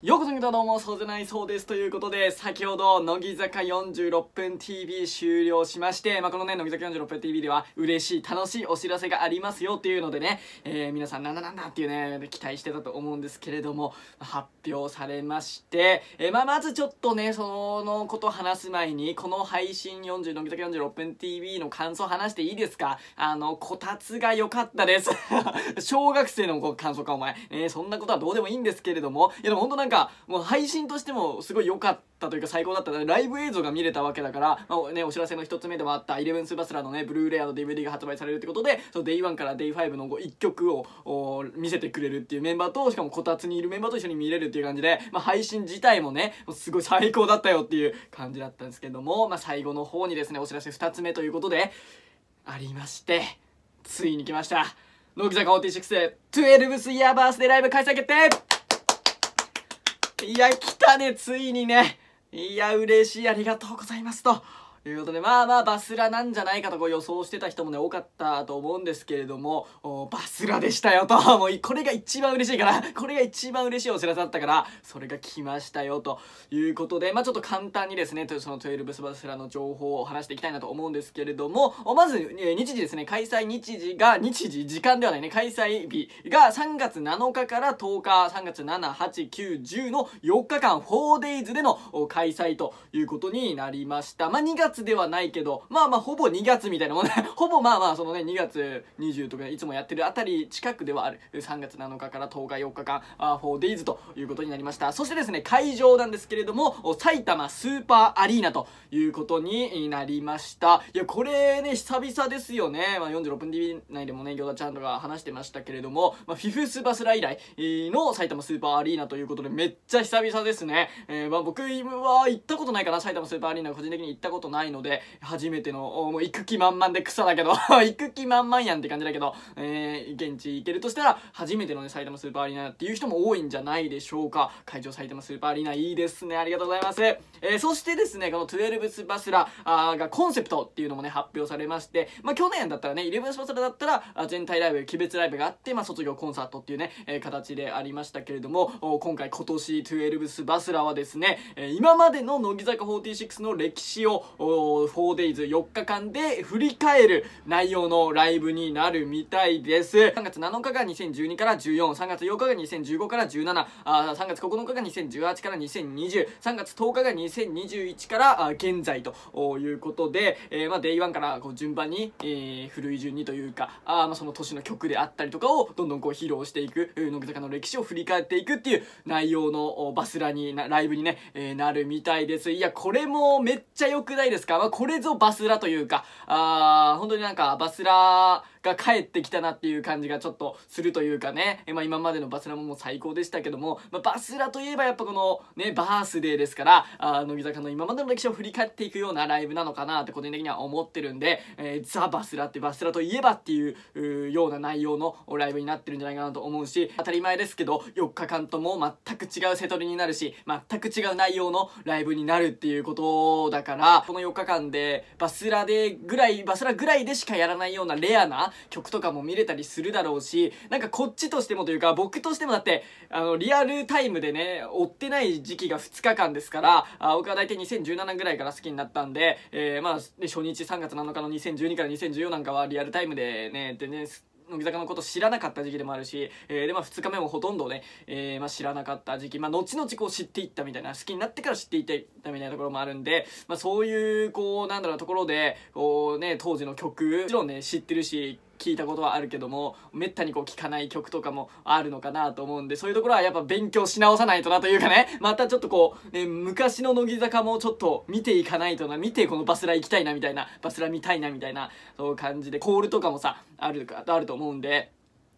ようこそみなどうも、そうじゃないそうです。ということで、先ほど、乃木坂46分 TV 終了しまして、まあ、このね、乃木坂46分 TV では、嬉しい、楽しいお知らせがありますよっていうのでね、えー、皆さん、なんだなんだっていうね、期待してたと思うんですけれども、発表されまして、えー、まあ、まずちょっとね、そのこと話す前に、この配信40、乃木坂46分 TV の感想話していいですかあの、こたつが良かったです。小学生の感想か、お前。えー、そんなことはどうでもいいんですけれども、いや、でも本当なんかなんかもう配信としてもすごい良かったというか最高だったライブ映像が見れたわけだから、まあ、ね、お知らせの1つ目でもあった「イレブンスバスラー」のねブルーレアの DVD が発売されるってことでその Day1 から Day5 の1曲を見せてくれるっていうメンバーとしかもこたつにいるメンバーと一緒に見れるっていう感じで、まあ、配信自体もねすごい最高だったよっていう感じだったんですけども、まあ、最後の方にですねお知らせ2つ目ということでありましてついに来ました乃木坂46 12th イヤーバースデーライブ開催決定いや、来たね、ついにね。いや、嬉しい、ありがとうございますと。ということで、まあまあバスラなんじゃないかとこう予想してた人もね、多かったと思うんですけれども、バスラでしたよと、もうこれが一番嬉しいから、これが一番嬉しいお知らせだったから、それが来ましたよということで、まあちょっと簡単にですね、その12スバスラの情報を話していきたいなと思うんですけれども、まず、え日時ですね、開催日時が、日時、時間ではないね、開催日が3月7日から10日、3月7、8、9、10の4日間、4days での開催ということになりました。まあ2月ではないけど、まあまあほぼ2月みたいなもんね。ほぼまあまあそのね、2月20とかいつもやってるあたり近くではある。3月7日から10日4日間、あ 4days ということになりました。そしてですね、会場なんですけれども、埼玉スーパーアリーナということになりました。いや、これね、久々ですよね。まあ46分 TV 内でもね、餃子ちゃんとか話してましたけれども、まあ、フィフスバスラ以来の埼玉スーパーアリーナということで、めっちゃ久々ですね。えー、まあ僕は行ったことないかな、埼玉スーパーアリーナ個人的に行ったことないないので、初めての、もう行く気満々で草だけど 行く気満々やんって感じだけど、えー、現地行けるとしたら、初めてのね、埼玉スーパーアリーナっていう人も多いんじゃないでしょうか。会場埼玉スーパーアリーナ、いいですね。ありがとうございます。えー、そしてですね、この12スバスラがコンセプトっていうのもね、発表されまして、まあ、去年だったらね、11スバスラだったら、全体ライブ、鬼滅ライブがあって、まあ、卒業コンサートっていうね、えー、形でありましたけれども、今回今年12スバスラはですね、え今までの乃木坂46の歴史を、4days4 日間で振り返る内容のライブになるみたいです3月7日が2012から143月8日が2015から173月9日が2018から20203月10日が2021から現在ということで、えー、まあデイワ1からこう順番に、えー、古い順にというかあまあその年の曲であったりとかをどんどんこう披露していく乃木坂の歴史を振り返っていくっていう内容のバスラにライブにね、えー、なるみたいですいやこれもめっちゃ良くないですですか、まあ、これぞバスラというか、あー、本当になんかバスラが帰ってきたなっていう感じがちょっとするというかね、えまあ、今までのバスラももう最高でしたけども、まあ、バスラといえばやっぱこのね、バースデーですから、あ乃木坂の今までの歴史を振り返っていくようなライブなのかなって個人的には思ってるんで、えー、ザ・バスラってバスラといえばっていうような内容のライブになってるんじゃないかなと思うし、当たり前ですけど、4日間とも全く違う瀬戸りになるし、全く違う内容のライブになるっていうことだから、この4日間でバスラでぐらい、バスラぐらいでしかやらないようなレアな曲とかも見れたりするだろうしなんかこっちとしてもというか僕としてもだってあのリアルタイムでね追ってない時期が2日間ですからあ僕は大体2017ぐらいから好きになったんで、えー、まあで初日3月7日の2012から2014なんかはリアルタイムでね全然、ね乃木坂のこと知らなかった時期でもあるし、えー、でまあ2日目もほとんどね、えー、まあ、知らなかった時期、まあ、後々こう知っていったみたいな好きになってから知っていったみたいなところもあるんで、まあ、そういうこうなんだろうところでこう、ね、当時の曲もちろんね知ってるし聞いたことはあるけどもめったにこう聞かない曲とかもあるのかなと思うんでそういうところはやっぱ勉強し直さないとなというかねまたちょっとこう、ね、昔の乃木坂もちょっと見ていかないとな見てこのバスラ行きたいなみたいなバスラ見たいなみたいなそういう感じでコールとかもさあるかあると思うんで。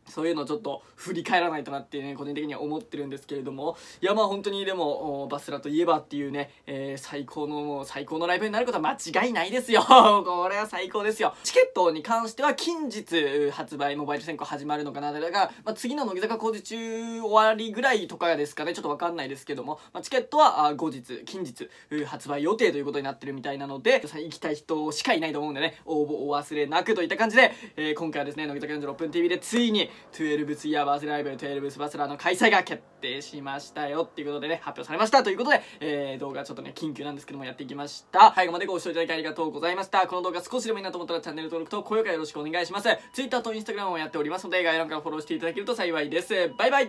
そういうのをちょっと振り返らないとなってね、個人的には思ってるんですけれども、いやまあ本当にでも、バスラといえばっていうね、えー、最高の、もう最高のライブになることは間違いないですよ。これは最高ですよ。チケットに関しては近日発売、モバイル選考始まるのかな、だが、まあ、次の乃木坂工事中終わりぐらいとかですかね、ちょっとわかんないですけども、まあ、チケットは後日、近日発売予定ということになってるみたいなので、行きたい人しかいないと思うんでね、応募お忘れなくといった感じで、えー、今回はですね、乃木坂46分 TV でついに、エ12ツイヤーバースライブ12スバスラの開催が決定しましたよっていうことでね発表されましたということで、えー、動画ちょっとね緊急なんですけどもやっていきました最後までご視聴いただきありがとうございましたこの動画少しでもいいなと思ったらチャンネル登録と高評価よろしくお願いします Twitter と Instagram もやっておりますので概要欄からフォローしていただけると幸いですバイバイ